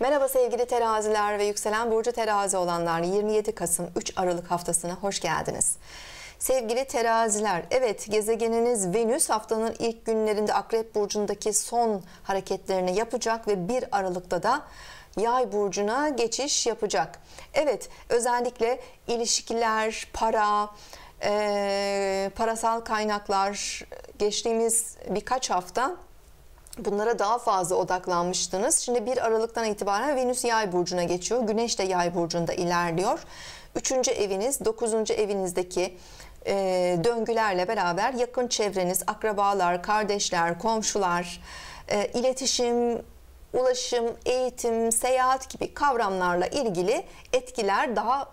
Merhaba sevgili teraziler ve yükselen burcu terazi olanlar 27 Kasım 3 Aralık haftasına hoş geldiniz. Sevgili teraziler, evet gezegeniniz Venüs haftanın ilk günlerinde Akrep Burcu'ndaki son hareketlerini yapacak ve 1 Aralık'ta da Yay burcuna geçiş yapacak. Evet, özellikle ilişkiler, para, e, parasal kaynaklar geçtiğimiz birkaç hafta bunlara daha fazla odaklanmıştınız. Şimdi 1 Aralık'tan itibaren Venüs Yay burcuna geçiyor. Güneş de Yay burcunda ilerliyor. Üçüncü eviniz, dokuzuncu evinizdeki e, döngülerle beraber yakın çevreniz, akrabalar, kardeşler, komşular, e, iletişim, ulaşım, eğitim, seyahat gibi kavramlarla ilgili etkiler daha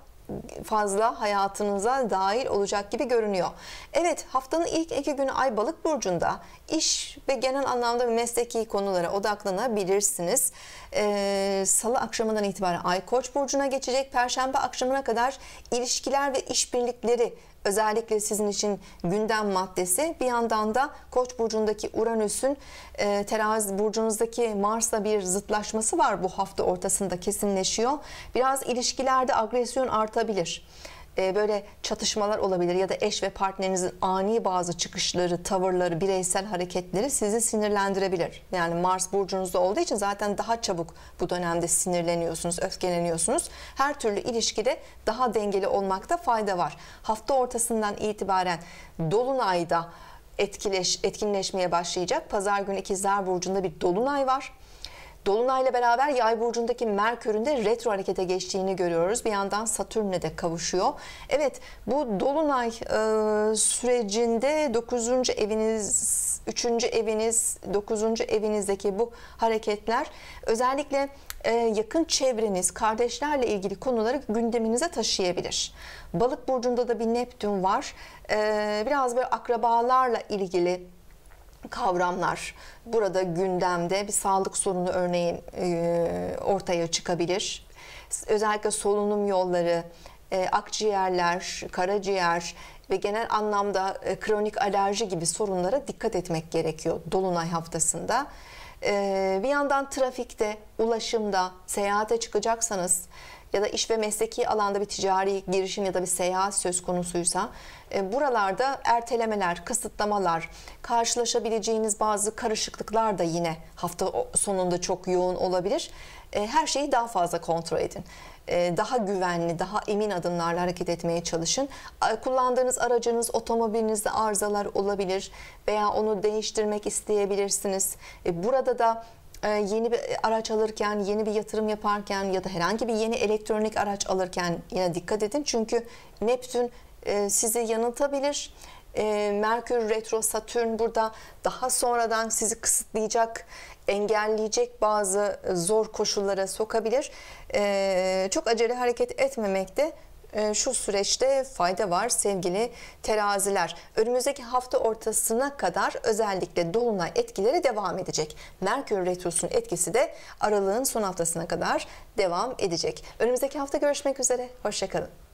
fazla hayatınıza dahil olacak gibi görünüyor. Evet haftanın ilk iki günü Ay Balık Burcu'nda iş ve genel anlamda mesleki konulara odaklanabilirsiniz. Ee, Salı akşamından itibaren Ay Koç Burcu'na geçecek. Perşembe akşamına kadar ilişkiler ve işbirlikleri özellikle sizin için gündem maddesi. Bir yandan da Koç burcundaki Uranüs'ün e, terazi burcunuzdaki Mars'la bir zıtlaşması var bu hafta ortasında kesinleşiyor. Biraz ilişkilerde agresyon artabilir. Ee, böyle çatışmalar olabilir ya da eş ve partnerinizin ani bazı çıkışları, tavırları, bireysel hareketleri sizi sinirlendirebilir. Yani Mars burcunuzda olduğu için zaten daha çabuk bu dönemde sinirleniyorsunuz, öfkeleniyorsunuz. Her türlü ilişkide daha dengeli olmakta fayda var. Hafta ortasından itibaren dolunayda etkileş, etkinleşmeye başlayacak. Pazar günü ikizler burcunda bir dolunay var. Dolunayla beraber yay burcundaki Merkür'ün de retro harekete geçtiğini görüyoruz. Bir yandan Satürn'le de kavuşuyor. Evet bu Dolunay e, sürecinde 9. eviniz, 3. eviniz, 9. evinizdeki bu hareketler özellikle e, yakın çevreniz, kardeşlerle ilgili konuları gündeminize taşıyabilir. Balık burcunda da bir Neptün var. E, biraz böyle akrabalarla ilgili kavramlar burada gündemde bir sağlık sorunu örneğin e, ortaya çıkabilir. Özellikle solunum yolları, e, akciğerler, karaciğer ve genel anlamda e, kronik alerji gibi sorunlara dikkat etmek gerekiyor dolunay haftasında. bir yandan trafikte, ulaşımda, seyahate çıkacaksanız ya da iş ve mesleki alanda bir ticari girişim ya da bir seyahat söz konusuysa e, buralarda ertelemeler, kısıtlamalar, karşılaşabileceğiniz bazı karışıklıklar da yine hafta sonunda çok yoğun olabilir. E, her şeyi daha fazla kontrol edin e, daha güvenli, daha emin adımlarla hareket etmeye çalışın. Kullandığınız aracınız, otomobilinizde arızalar olabilir veya onu değiştirmek isteyebilirsiniz. Burada da e, yeni bir araç alırken, yeni bir yatırım yaparken ya da herhangi bir yeni elektronik araç alırken yine dikkat edin. Çünkü Neptün e, sizi yanıltabilir. E, Merkür retro Satürn burada daha sonradan sizi kısıtlayacak, engelleyecek bazı zor koşullara sokabilir. Çok acele hareket etmemekte ee, şu süreçte fayda var sevgili teraziler. Önümüzdeki hafta ortasına kadar özellikle dolunay etkileri devam edecek. Merkür Retrosu'nun etkisi de aralığın son haftasına kadar devam edecek. Önümüzdeki hafta görüşmek üzere. Hoşçakalın.